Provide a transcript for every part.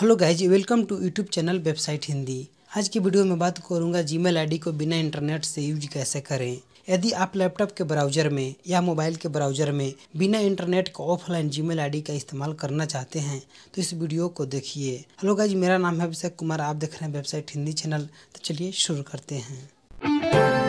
hello guys welcome to YouTube channel website Hindi आज की video में बात करूंगा जीमेल आईडी को बिना इंटरनेट से यूज कैसे करें यदि आप लैपटॉप के ब्राउजर में या मोबाइल के ब्राउजर में बिना इंटरनेट के ऑफलाइन जीमेल आईडी का इस्तेमाल करना चाहते हैं तो इस वीडियो को देखिए हेलो गाइज मेरा नाम है अभिषेक कुमार आप देख रहे हैं वेबसाइट हिंदी चैनल तो चलिए शुरू करते हैं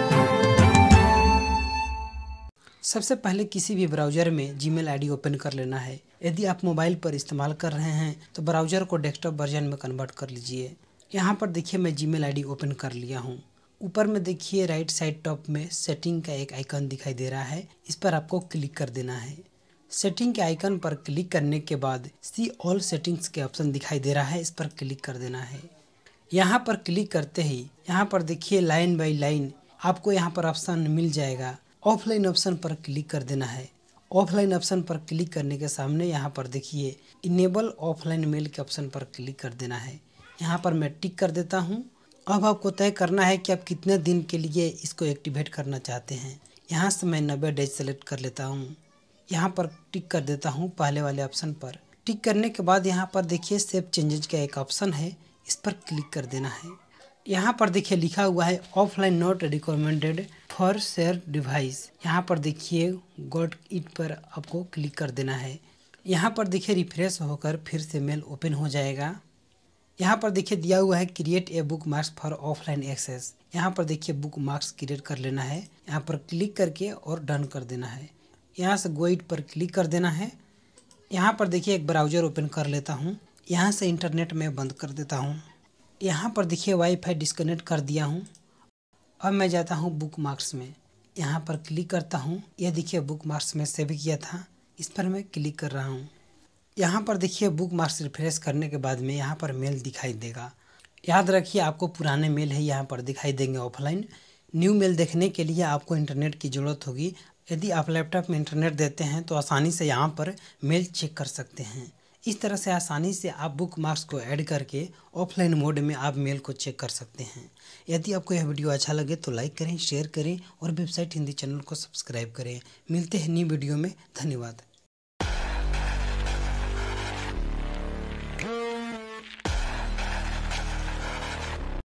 सबसे पहले किसी भी ब्राउज़र में जी मेल ओपन कर लेना है यदि आप मोबाइल पर इस्तेमाल कर रहे हैं तो ब्राउज़र को डेस्कटॉप वर्जन में कन्वर्ट कर लीजिए यहाँ पर देखिए मैं जी मेल ओपन कर लिया हूँ ऊपर में देखिए राइट साइड टॉप में सेटिंग का एक आइकन दिखाई दे रहा है इस पर आपको क्लिक कर देना है सेटिंग के आइकन पर क्लिक करने के बाद सी ऑल सेटिंग्स के ऑप्शन दिखाई दे रहा है इस पर क्लिक कर देना है यहाँ पर क्लिक करते ही यहाँ पर देखिए लाइन बाई लाइन आपको यहाँ पर ऑप्शन मिल जाएगा ऑफलाइन ऑप्शन पर क्लिक कर देना है ऑफलाइन ऑप्शन पर क्लिक करने के सामने यहाँ पर देखिए इनेबल ऑफलाइन मेल के ऑप्शन पर क्लिक कर देना है यहाँ पर मैं टिक कर देता हूँ अब आपको तय करना है कि आप कितने दिन के लिए इसको एक्टिवेट करना चाहते हैं यहाँ से मैं नब्बे डेज सेलेक्ट कर लेता हूँ यहाँ पर टिक कर देता हूँ पहले वाले ऑप्शन पर टिक करने के बाद यहाँ पर देखिए सेव चेंजेज का एक ऑप्शन है इस पर क्लिक कर देना है यहाँ पर देखिए लिखा हुआ है offline not recommended for share device यहाँ पर देखिए गॉड इट पर आपको क्लिक कर देना है यहाँ पर देखिए रिफ्रेश होकर फिर से मेल ओपन हो जाएगा यहाँ पर देखिए दिया हुआ है create a bookmarks for offline access यहाँ पर देखिए बुक मार्क्स क्रिएट कर लेना है यहाँ पर क्लिक करके और डन कर देना है यहाँ से गो इट पर क्लिक कर देना है यहाँ पर देखिए एक ब्राउज़र ओपन कर लेता हूँ यहाँ से इंटरनेट में बंद कर देता हूँ यहाँ पर देखिए वाईफाई डिस्कनेक्ट कर दिया हूँ अब मैं जाता हूँ बुक मार्क्स में यहाँ पर क्लिक करता हूँ यह देखिए बुक मार्क्स में सेव किया था इस पर मैं क्लिक कर रहा हूँ यहाँ पर देखिए बुक मार्क्स रिफ्रेश करने के बाद में यहाँ पर मेल दिखाई देगा याद रखिए आपको पुराने मेल है यहाँ पर दिखाई देंगे ऑफलाइन न्यू मेल देखने के लिए आपको इंटरनेट की ज़रूरत होगी यदि आप लैपटॉप में इंटरनेट देते हैं तो आसानी से यहाँ पर मेल चेक कर सकते हैं इस तरह से आसानी से आप बुक मार्क्स को ऐड करके ऑफलाइन मोड में आप मेल को चेक कर सकते हैं यदि आपको यह वीडियो अच्छा लगे तो लाइक करें शेयर करें और वेबसाइट हिंदी चैनल को सब्सक्राइब करें मिलते हैं नई वीडियो में धन्यवाद